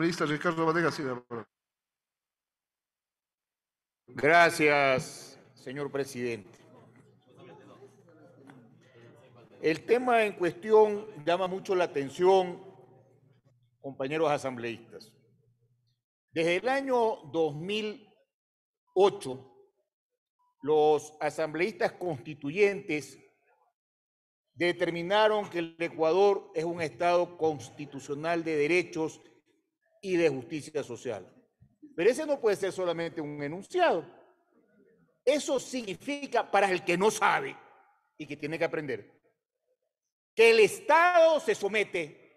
Ministro Ricardo Badega, sí, Gracias, señor presidente. El tema en cuestión llama mucho la atención, compañeros asambleístas. Desde el año 2008, los asambleístas constituyentes determinaron que el Ecuador es un Estado constitucional de derechos y de justicia social. Pero ese no puede ser solamente un enunciado. Eso significa para el que no sabe y que tiene que aprender que el Estado se somete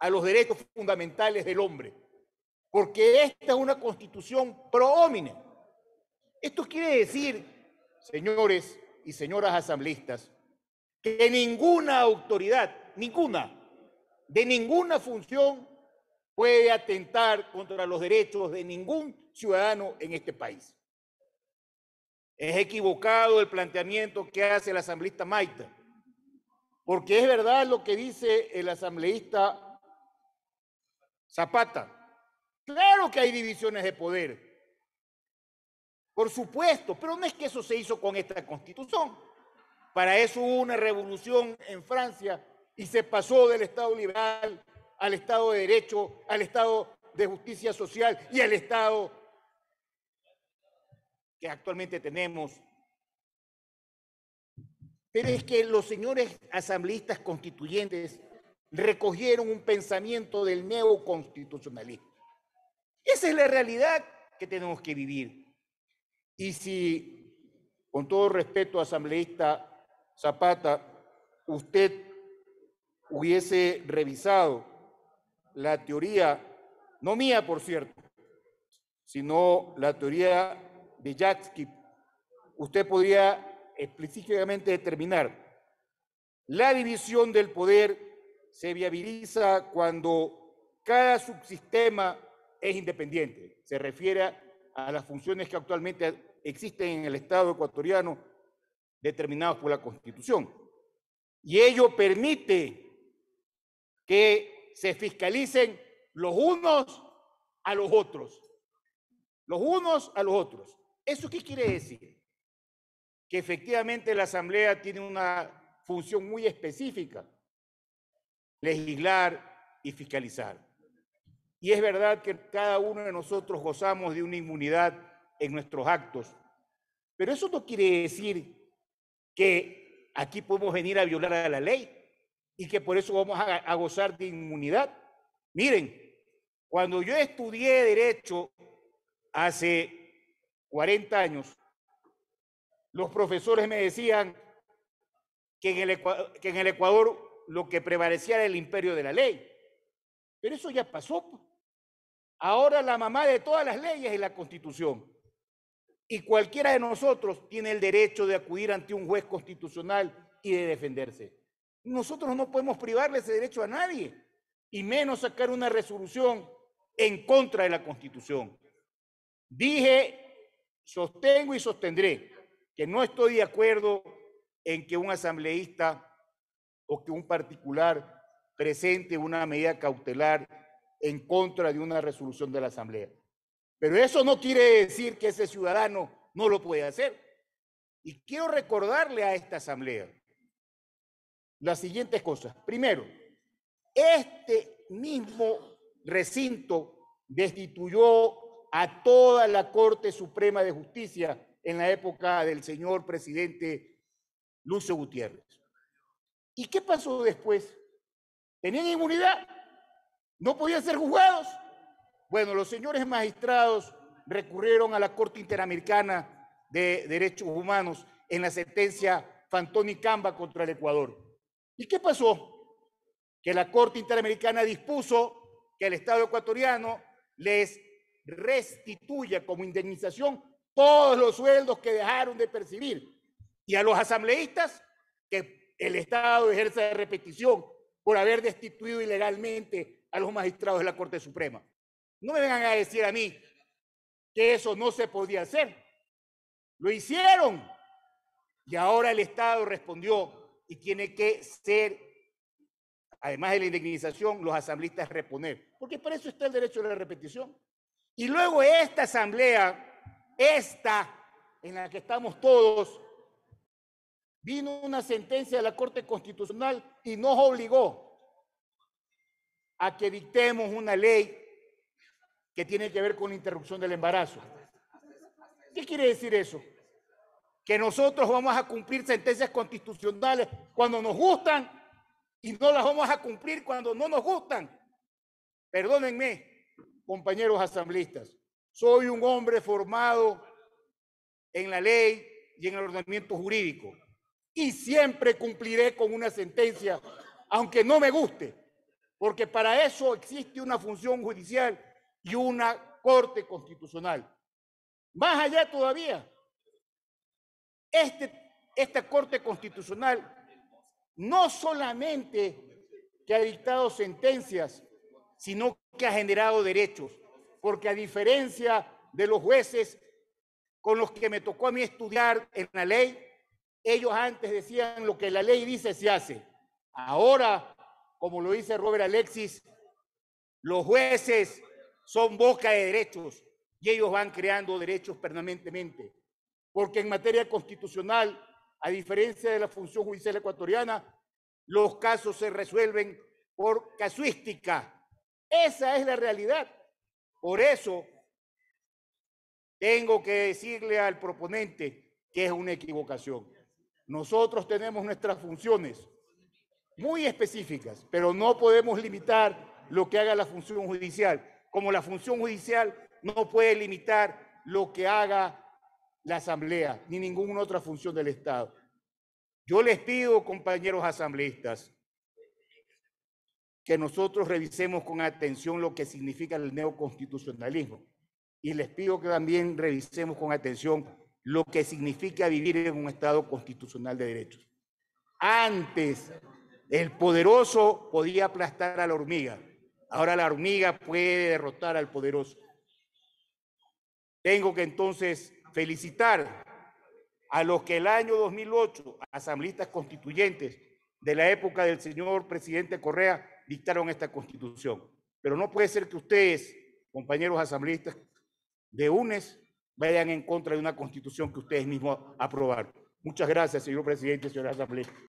a los derechos fundamentales del hombre, porque esta es una constitución pro homine. Esto quiere decir, señores y señoras asambleístas, que ninguna autoridad, ninguna, de ninguna función puede atentar contra los derechos de ningún ciudadano en este país. Es equivocado el planteamiento que hace el asambleísta Maita, porque es verdad lo que dice el asambleísta Zapata. Claro que hay divisiones de poder, por supuesto, pero no es que eso se hizo con esta constitución. Para eso hubo una revolución en Francia y se pasó del Estado liberal al Estado de Derecho, al Estado de Justicia Social y al Estado que actualmente tenemos. Pero es que los señores asambleístas constituyentes recogieron un pensamiento del neoconstitucionalismo. Esa es la realidad que tenemos que vivir. Y si, con todo respeto, asambleísta Zapata, usted hubiese revisado la teoría, no mía por cierto, sino la teoría de Jatsky, usted podría específicamente determinar la división del poder se viabiliza cuando cada subsistema es independiente. Se refiere a las funciones que actualmente existen en el Estado ecuatoriano determinadas por la Constitución. Y ello permite que se fiscalicen los unos a los otros. Los unos a los otros. ¿Eso qué quiere decir? Que efectivamente la Asamblea tiene una función muy específica, legislar y fiscalizar. Y es verdad que cada uno de nosotros gozamos de una inmunidad en nuestros actos, pero eso no quiere decir que aquí podemos venir a violar a la ley y que por eso vamos a, gozar de inmunidad. Miren, cuando yo estudié derecho hace 40 años, los profesores me decían que en el que en el Ecuador lo que prevalecía era el imperio de la ley. Pero eso ya pasó. Pues. Ahora la mamá de todas las leyes es la constitución. Y cualquiera de nosotros tiene el derecho de acudir ante un juez constitucional y de defenderse. Nosotros no podemos privarle ese derecho a nadie, y menos sacar una resolución en contra de la Constitución. Dije, sostengo y sostendré que no estoy de acuerdo en que un asambleísta o que un particular presente una medida cautelar en contra de una resolución de la Asamblea. Pero eso no quiere decir que ese ciudadano no lo pueda hacer. Y quiero recordarle a esta Asamblea las siguientes cosas. Primero, este mismo recinto destituyó a toda la Corte Suprema de Justicia en la época del señor presidente Lucio Gutiérrez. ¿Y qué pasó después? ¿Tenían inmunidad? ¿No podían ser juzgados? Bueno, los señores magistrados recurrieron a la Corte Interamericana de Derechos Humanos en la sentencia Fantoni Camba contra el Ecuador. ¿Y qué pasó? Que la Corte Interamericana dispuso que el Estado ecuatoriano les restituya como indemnización todos los sueldos que dejaron de percibir y a los asambleístas que el Estado ejerza de repetición por haber destituido ilegalmente a los magistrados de la Corte Suprema. No me vengan a decir a mí que eso no se podía hacer. Lo hicieron y ahora el Estado respondió y tiene que ser, además de la indemnización, los asambleístas reponer, porque para eso está el derecho de la repetición. Y luego esta asamblea, esta en la que estamos todos, vino una sentencia de la Corte Constitucional y nos obligó a que dictemos una ley que tiene que ver con la interrupción del embarazo. ¿Qué quiere decir eso? que nosotros vamos a cumplir sentencias constitucionales cuando nos gustan y no las vamos a cumplir cuando no nos gustan. Perdónenme, compañeros asamblistas, soy un hombre formado en la ley y en el ordenamiento jurídico y siempre cumpliré con una sentencia, aunque no me guste, porque para eso existe una función judicial y una corte constitucional. Más allá todavía, este, esta Corte Constitucional no solamente que ha dictado sentencias, sino que ha generado derechos, porque a diferencia de los jueces con los que me tocó a mí estudiar en la ley, ellos antes decían lo que la ley dice se hace. Ahora, como lo dice Robert Alexis, los jueces son boca de derechos y ellos van creando derechos permanentemente porque en materia constitucional, a diferencia de la función judicial ecuatoriana, los casos se resuelven por casuística. Esa es la realidad. Por eso tengo que decirle al proponente que es una equivocación. Nosotros tenemos nuestras funciones muy específicas, pero no podemos limitar lo que haga la función judicial, como la función judicial no puede limitar lo que haga la Asamblea ni ninguna otra función del Estado. Yo les pido, compañeros asambleístas, que nosotros revisemos con atención lo que significa el neoconstitucionalismo. Y les pido que también revisemos con atención lo que significa vivir en un Estado constitucional de derechos. Antes, el poderoso podía aplastar a la hormiga. Ahora la hormiga puede derrotar al poderoso. Tengo que entonces felicitar a los que el año 2008, asambleístas constituyentes de la época del señor presidente Correa, dictaron esta constitución. Pero no puede ser que ustedes, compañeros asambleístas de UNES, vayan en contra de una constitución que ustedes mismos aprobaron. Muchas gracias, señor presidente, señor asambleísta.